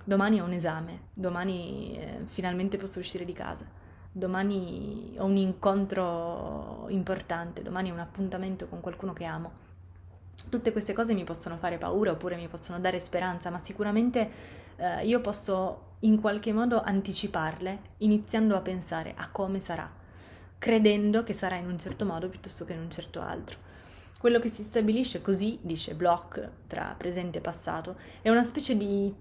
A: Domani ho un esame, domani eh, finalmente posso uscire di casa, domani ho un incontro importante, domani ho un appuntamento con qualcuno che amo tutte queste cose mi possono fare paura oppure mi possono dare speranza, ma sicuramente eh, io posso in qualche modo anticiparle iniziando a pensare a come sarà, credendo che sarà in un certo modo piuttosto che in un certo altro. Quello che si stabilisce così, dice Bloch, tra presente e passato, è una specie di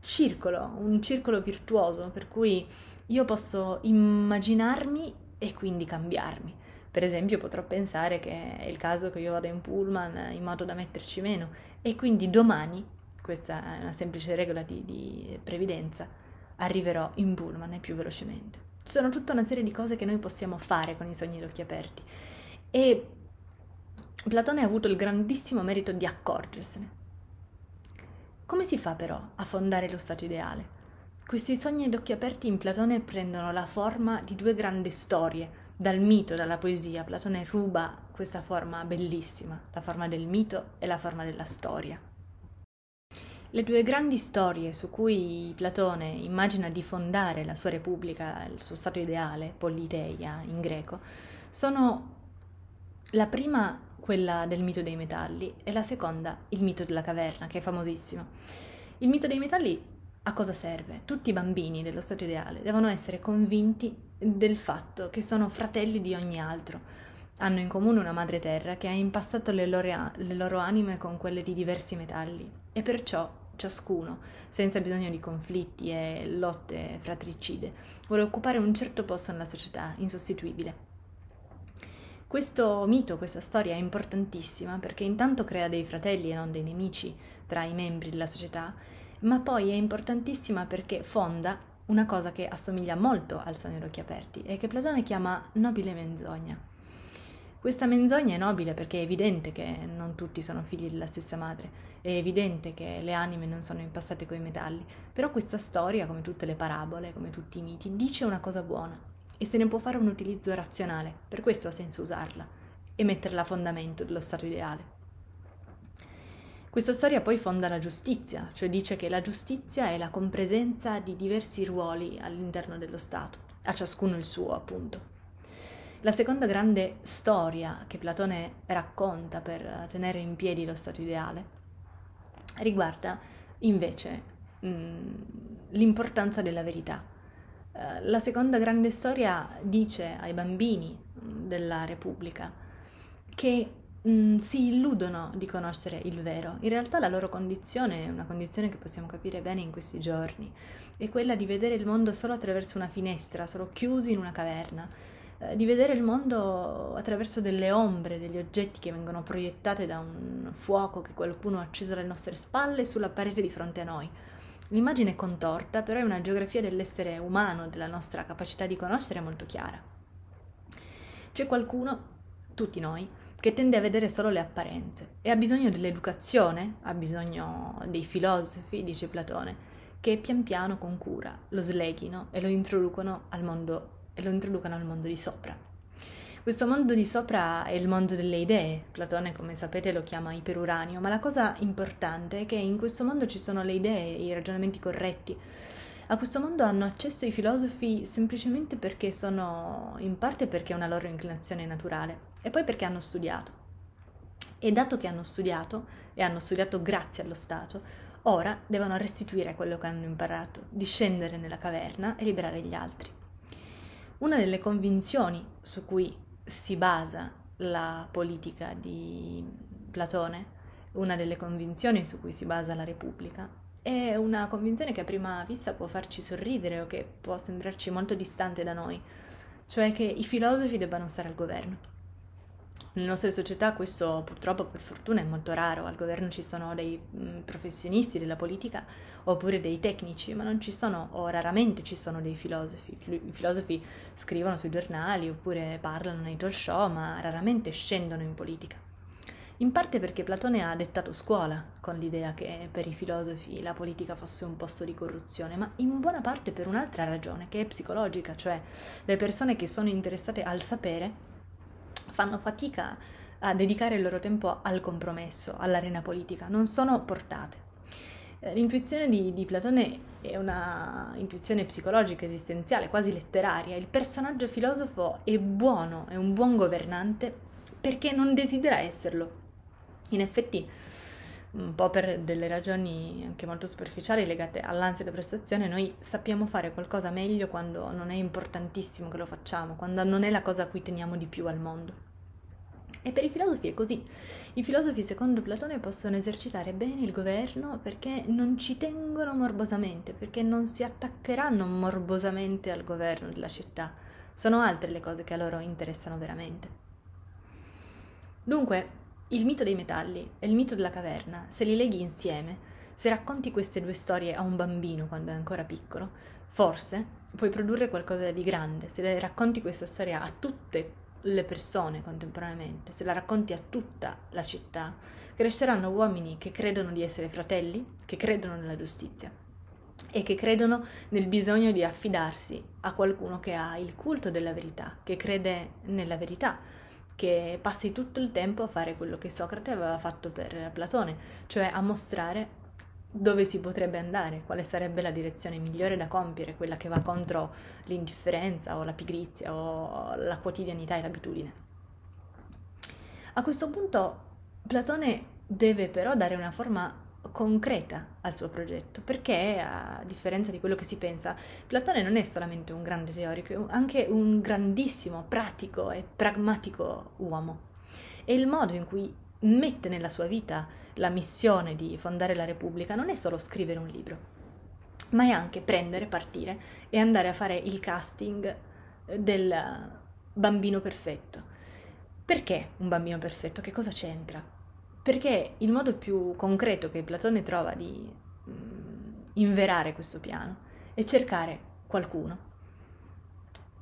A: circolo, un circolo virtuoso per cui io posso immaginarmi e quindi cambiarmi. Per esempio potrò pensare che è il caso che io vada in pullman in modo da metterci meno e quindi domani, questa è una semplice regola di, di previdenza, arriverò in pullman più velocemente. Ci sono tutta una serie di cose che noi possiamo fare con i sogni ad occhi aperti e Platone ha avuto il grandissimo merito di accorgersene. Come si fa però a fondare lo stato ideale? Questi sogni ad occhi aperti in Platone prendono la forma di due grandi storie, dal mito, dalla poesia. Platone ruba questa forma bellissima, la forma del mito e la forma della storia. Le due grandi storie su cui Platone immagina di fondare la sua repubblica, il suo stato ideale, Politeia in greco, sono la prima quella del mito dei metalli e la seconda il mito della caverna, che è famosissimo. Il mito dei metalli a cosa serve? Tutti i bambini dello stato ideale devono essere convinti del fatto che sono fratelli di ogni altro. Hanno in comune una madre terra che ha impastato le loro, le loro anime con quelle di diversi metalli e perciò ciascuno, senza bisogno di conflitti e lotte fratricide, vuole occupare un certo posto nella società, insostituibile. Questo mito, questa storia è importantissima perché intanto crea dei fratelli e non dei nemici tra i membri della società ma poi è importantissima perché fonda una cosa che assomiglia molto al sogno ad occhi aperti e che Platone chiama nobile menzogna. Questa menzogna è nobile perché è evidente che non tutti sono figli della stessa madre, è evidente che le anime non sono impastate coi metalli, però questa storia, come tutte le parabole, come tutti i miti, dice una cosa buona e se ne può fare un utilizzo razionale, per questo ha senso usarla e metterla a fondamento dello stato ideale. Questa storia poi fonda la giustizia, cioè dice che la giustizia è la compresenza di diversi ruoli all'interno dello Stato, a ciascuno il suo appunto. La seconda grande storia che Platone racconta per tenere in piedi lo Stato ideale riguarda invece mh, mm, l'importanza della verità. Eh, la seconda grande storia dice ai bambini mm, della Repubblica che Mm, si illudono di conoscere il vero. In realtà la loro condizione è una condizione che possiamo capire bene in questi giorni, è quella di vedere il mondo solo attraverso una finestra, solo chiusi in una caverna eh, di vedere il mondo attraverso delle ombre, degli oggetti che vengono proiettati da un fuoco che qualcuno ha acceso alle nostre spalle sulla parete di fronte a noi. L'immagine è contorta, però è una geografia dell'essere umano, della nostra capacità di conoscere molto chiara. C'è qualcuno, tutti noi, che tende a vedere solo le apparenze e ha bisogno dell'educazione, ha bisogno dei filosofi, dice Platone, che pian piano con cura lo sleghino e lo introducono al mondo, lo introducono al mondo di sopra. Questo mondo di sopra è il mondo delle idee, Platone come sapete lo chiama iperuranio, ma la cosa importante è che in questo mondo ci sono le idee, i ragionamenti corretti, a questo mondo hanno accesso i filosofi semplicemente perché sono, in parte perché è una loro inclinazione naturale, e poi perché hanno studiato. E dato che hanno studiato, e hanno studiato grazie allo Stato, ora devono restituire quello che hanno imparato, discendere nella caverna e liberare gli altri. Una delle convinzioni su cui si basa la politica di Platone, una delle convinzioni su cui si basa la Repubblica, è una convinzione che a prima vista può farci sorridere o che può sembrarci molto distante da noi, cioè che i filosofi debbano stare al governo. Nelle nostre società questo purtroppo per fortuna è molto raro, al governo ci sono dei mm, professionisti della politica oppure dei tecnici, ma non ci sono o raramente ci sono dei filosofi. I filosofi scrivono sui giornali oppure parlano nei talk show, ma raramente scendono in politica. In parte perché Platone ha dettato scuola con l'idea che per i filosofi la politica fosse un posto di corruzione, ma in buona parte per un'altra ragione che è psicologica, cioè le persone che sono interessate al sapere fanno fatica a dedicare il loro tempo al compromesso, all'arena politica, non sono portate. Eh, l'intuizione di, di, Platone è una intuizione psicologica, esistenziale, quasi letteraria. Il personaggio filosofo è buono, è un buon governante perché non desidera esserlo. In effetti, un po' per delle ragioni anche molto superficiali legate all'ansia da prestazione, noi sappiamo fare qualcosa meglio quando non è importantissimo che lo facciamo, quando non è la cosa a cui teniamo di più al mondo. E per i filosofi è così. I filosofi, secondo Platone, possono esercitare bene il governo perché non ci tengono morbosamente, perché non si attaccheranno morbosamente al governo della città. Sono altre le cose che a loro interessano veramente. Dunque, il mito dei metalli e il mito della caverna, se li leghi insieme, se racconti queste due storie a un bambino quando è ancora piccolo, forse puoi produrre qualcosa di grande. Se racconti questa storia a tutte le persone contemporaneamente, se la racconti a tutta la città, cresceranno uomini che credono di essere fratelli, che credono nella giustizia e che credono nel bisogno di affidarsi a qualcuno che ha il culto della verità, che crede nella verità che passi tutto il tempo a fare quello che Socrate aveva fatto per Platone, cioè a mostrare dove si potrebbe andare, quale sarebbe la direzione migliore da compiere, quella che va contro l'indifferenza o la pigrizia o la quotidianità e l'abitudine. A questo punto Platone deve però dare una forma concreta al suo progetto, perché a differenza di quello che si pensa, Platone non è solamente un grande teorico, è anche un grandissimo, pratico e pragmatico uomo. E il modo in cui mette nella sua vita la missione di fondare la Repubblica non è solo scrivere un libro, ma è anche prendere, partire e andare a fare il casting eh, del bambino perfetto. Perché un bambino perfetto? Che cosa c'entra? perché il modo più concreto che Platone trova di mm, inverare questo piano è cercare qualcuno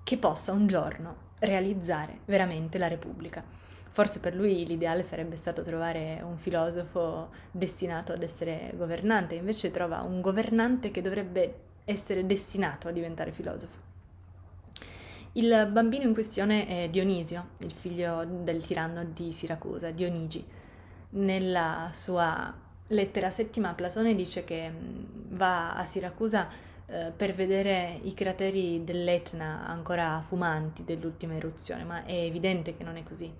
A: che possa un giorno realizzare veramente la Repubblica. Forse per lui l'ideale sarebbe stato trovare un filosofo destinato ad essere governante, invece trova un governante che dovrebbe essere destinato a diventare filosofo. Il bambino in questione è Dionisio, il figlio del tiranno di Siracusa, Dionigi nella sua lettera settima Platone dice che mm, va a Siracusa eh, per vedere i crateri dell'Etna ancora fumanti dell'ultima eruzione, ma è evidente che non è così.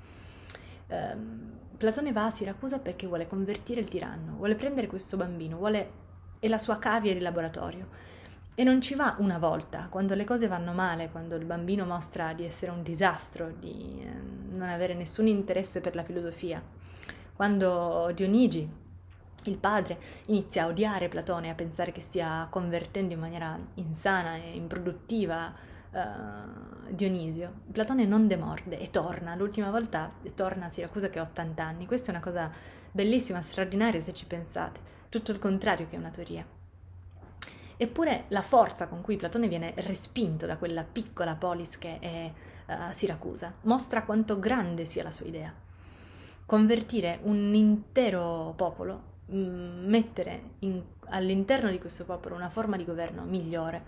A: Eh, Platone va a Siracusa perché vuole convertire il tiranno, vuole prendere questo bambino, vuole... è la sua cavia di laboratorio. E non ci va una volta, quando le cose vanno male, quando il bambino mostra di essere un disastro, di ehm, non avere nessun interesse per la filosofia, quando Dionigi, il padre, inizia a odiare Platone, e a pensare che stia convertendo in maniera insana e improduttiva uh, Dionisio, Platone non demorde e torna, l'ultima volta torna a Siracusa che ha 80 anni, questa è una cosa bellissima, straordinaria se ci pensate, tutto il contrario che una teoria. Eppure la forza con cui Platone viene respinto da quella piccola polis che è uh, Siracusa mostra quanto grande sia la sua idea convertire un intero popolo, mm, mettere in, all'interno di questo popolo una forma di governo migliore,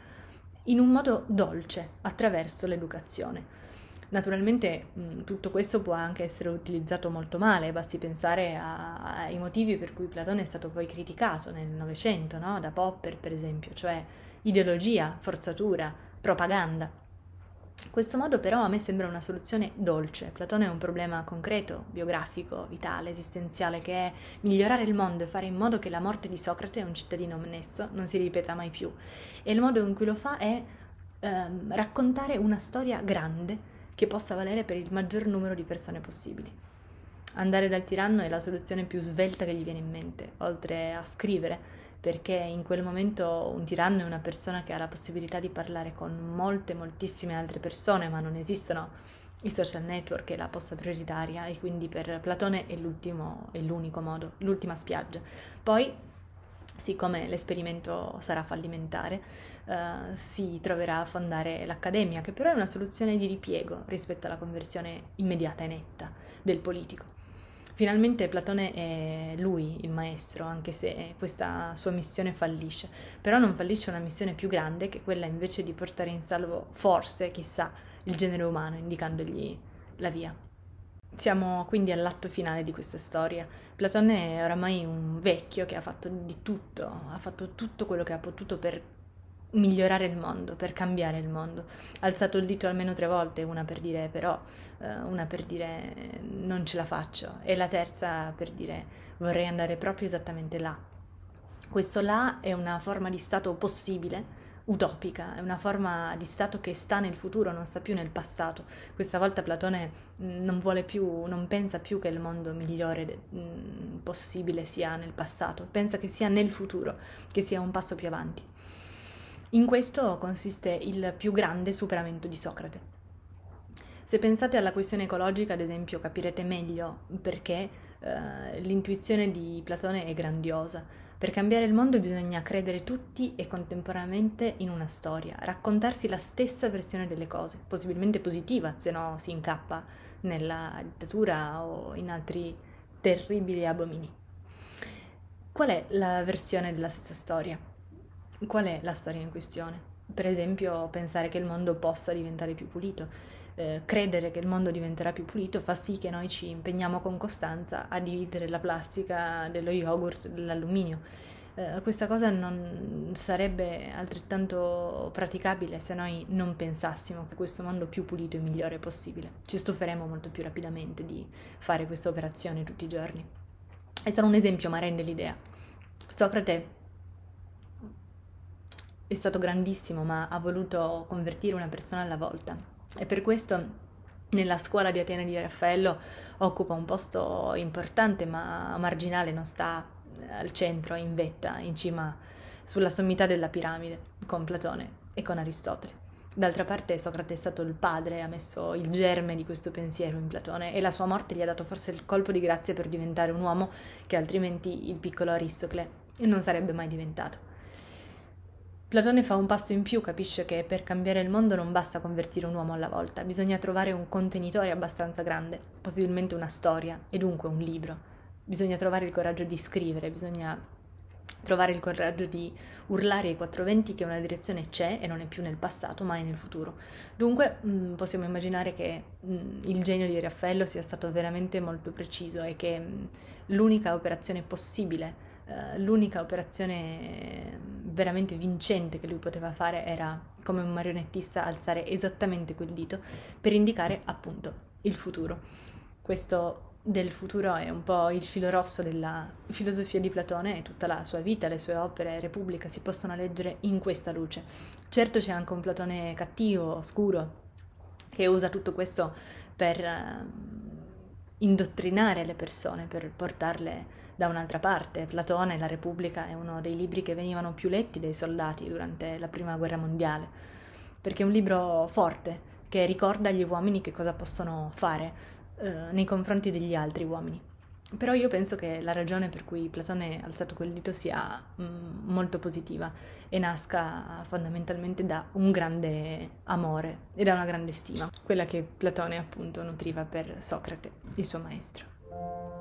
A: in un modo dolce, attraverso l'educazione. Naturalmente mm, tutto questo può anche essere utilizzato molto male, basti pensare ai motivi per cui Platone è stato poi criticato nel Novecento, da Popper per esempio, cioè ideologia, forzatura, propaganda. Questo modo però a me sembra una soluzione dolce. Platone è un problema concreto, biografico, vitale, esistenziale, che è migliorare il mondo e fare in modo che la morte di Socrate, un cittadino onesto, non si ripeta mai più. E il modo in cui lo fa è ehm, raccontare una storia grande che possa valere per il maggior numero di persone possibili. Andare dal tiranno è la soluzione più svelta che gli viene in mente, oltre a scrivere, perché in quel momento un tiranno è una persona che ha la possibilità di parlare con molte, moltissime altre persone, ma non esistono i social network e la posta prioritaria e quindi per Platone è l'ultimo, è l'unico modo, l'ultima spiaggia. Poi, siccome l'esperimento sarà fallimentare, eh, si troverà a fondare l'Accademia, che però è una soluzione di ripiego rispetto alla conversione immediata e netta del politico. Finalmente Platone è lui il maestro, anche se eh, questa sua missione fallisce, però non fallisce una missione più grande che quella invece di portare in salvo, forse, chissà, il genere umano, indicandogli la via. Siamo quindi all'atto finale di questa storia. Platone è oramai un vecchio che ha fatto di tutto, ha fatto tutto quello che ha potuto per migliorare il mondo, per cambiare il mondo. Ha alzato il dito almeno tre volte, una per dire però, eh, una per dire non ce la faccio e la terza per dire vorrei andare proprio esattamente là. Questo là è una forma di stato possibile, utopica, è una forma di Stato che sta nel futuro, non sta più nel passato. Questa volta Platone mm, non vuole più, non pensa più che il mondo migliore mm, possibile sia nel passato, pensa che sia nel futuro, che sia un passo più avanti. In questo consiste il più grande superamento di Socrate. Se pensate alla questione ecologica, ad esempio, capirete meglio perché eh, l'intuizione di Platone è grandiosa. Per cambiare il mondo bisogna credere tutti e contemporaneamente in una storia, raccontarsi la stessa versione delle cose, possibilmente positiva, se no si incappa nella dittatura o in altri terribili abomini. Qual è la versione della stessa storia? qual è la storia in questione? Per esempio, pensare che il mondo possa diventare più pulito, eh, credere che il mondo diventerà più pulito fa sì che noi ci impegniamo con costanza a dividere la plastica dello yogurt dall'alluminio. Eh, questa cosa non sarebbe altrettanto praticabile se noi non pensassimo che questo mondo più pulito e migliore possibile. Ci stuferemo molto più rapidamente di fare questa operazione tutti i giorni. È solo un esempio, ma rende l'idea. Socrate è stato grandissimo, ma ha voluto convertire una persona alla volta. E per questo nella scuola di Atene di Raffaello occupa un posto importante ma marginale, non sta eh, al centro, in vetta, in cima, sulla sommità della piramide, con Platone e con Aristotele. D'altra parte Socrate è stato il padre, ha messo il germe di questo pensiero in Platone e la sua morte gli ha dato forse il colpo di grazia per diventare un uomo che altrimenti il piccolo Aristocle non sarebbe mai diventato. Platone fa un passo in più, capisce che per cambiare il mondo non basta convertire un uomo alla volta, bisogna trovare un contenitore abbastanza grande, possibilmente una storia e dunque un libro. Bisogna trovare il coraggio di scrivere, bisogna trovare il coraggio di urlare ai quattro venti che una direzione c'è e non è più nel passato ma è nel futuro. Dunque mh, mm, possiamo immaginare che mh, mm, il genio di Raffaello sia stato veramente molto preciso e che mh, mm, l'unica operazione possibile eh, l'unica operazione mm, veramente vincente che lui poteva fare era, come un marionettista, alzare esattamente quel dito per indicare appunto il futuro. Questo del futuro è un po' il filo rosso della filosofia di Platone e tutta la sua vita, le sue opere, Repubblica si possono leggere in questa luce. Certo c'è anche un Platone cattivo, oscuro, che usa tutto questo per eh, indottrinare le persone, per portarle da un'altra parte. Platone, La Repubblica è uno dei libri che venivano più letti dai soldati durante la Prima Guerra Mondiale, perché è un libro forte che ricorda agli uomini che cosa possono fare eh, nei confronti degli altri uomini. Però io penso che la ragione per cui Platone ha alzato quel dito sia mh, mm, molto positiva e nasca fondamentalmente da un grande amore e da una grande stima, quella che Platone appunto nutriva per Socrate, il suo maestro.